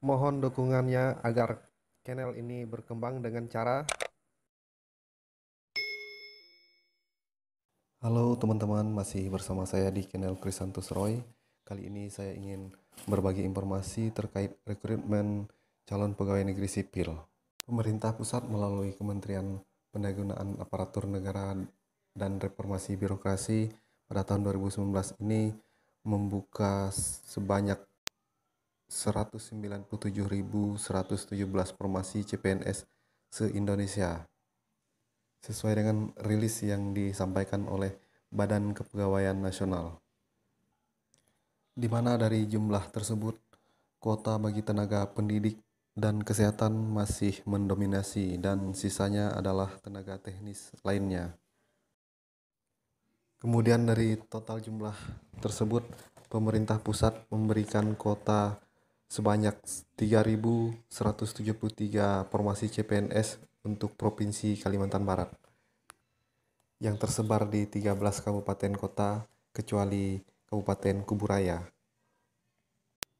Mohon dukungannya agar channel ini berkembang dengan cara Halo teman-teman, masih bersama saya di channel Krisantus Roy. Kali ini saya ingin berbagi informasi terkait rekrutmen calon pegawai negeri sipil. Pemerintah pusat melalui Kementerian Pendagunaan Aparatur Negara dan Reformasi Birokrasi pada tahun 2019 ini membuka sebanyak 197.117 formasi CPNS se-Indonesia. Sesuai dengan rilis yang disampaikan oleh Badan Kepegawaian Nasional. Di mana dari jumlah tersebut, kuota bagi tenaga pendidik dan kesehatan masih mendominasi dan sisanya adalah tenaga teknis lainnya. Kemudian dari total jumlah tersebut, pemerintah pusat memberikan kuota sebanyak 3.173 formasi CPNS untuk Provinsi Kalimantan Barat yang tersebar di 13 kabupaten kota kecuali Kabupaten Kuburaya.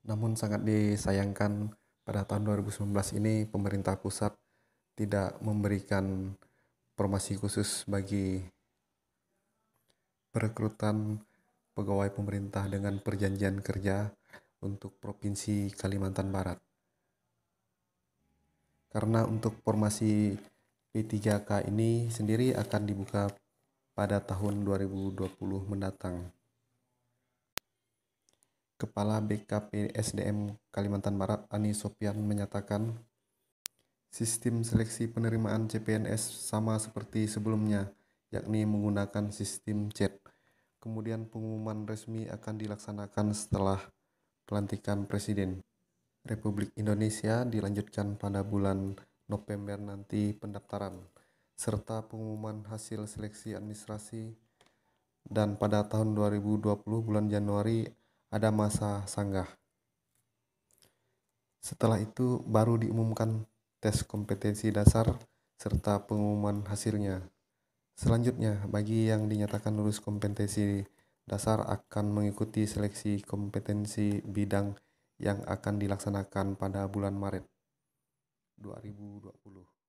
Namun sangat disayangkan pada tahun 2019 ini pemerintah pusat tidak memberikan formasi khusus bagi perekrutan pegawai pemerintah dengan perjanjian kerja untuk Provinsi Kalimantan Barat. Karena untuk formasi P3K ini sendiri akan dibuka pada tahun 2020 mendatang. Kepala BKP SDM Kalimantan Barat Ani Sopian menyatakan, sistem seleksi penerimaan CPNS sama seperti sebelumnya, yakni menggunakan sistem chat. E Kemudian pengumuman resmi akan dilaksanakan setelah pelantikan Presiden Republik Indonesia dilanjutkan pada bulan November nanti pendaftaran serta pengumuman hasil seleksi administrasi dan pada tahun 2020 bulan Januari ada masa sanggah. Setelah itu baru diumumkan tes kompetensi dasar serta pengumuman hasilnya. Selanjutnya, bagi yang dinyatakan lulus kompetensi dasar akan mengikuti seleksi kompetensi bidang yang akan dilaksanakan pada bulan Maret 2020.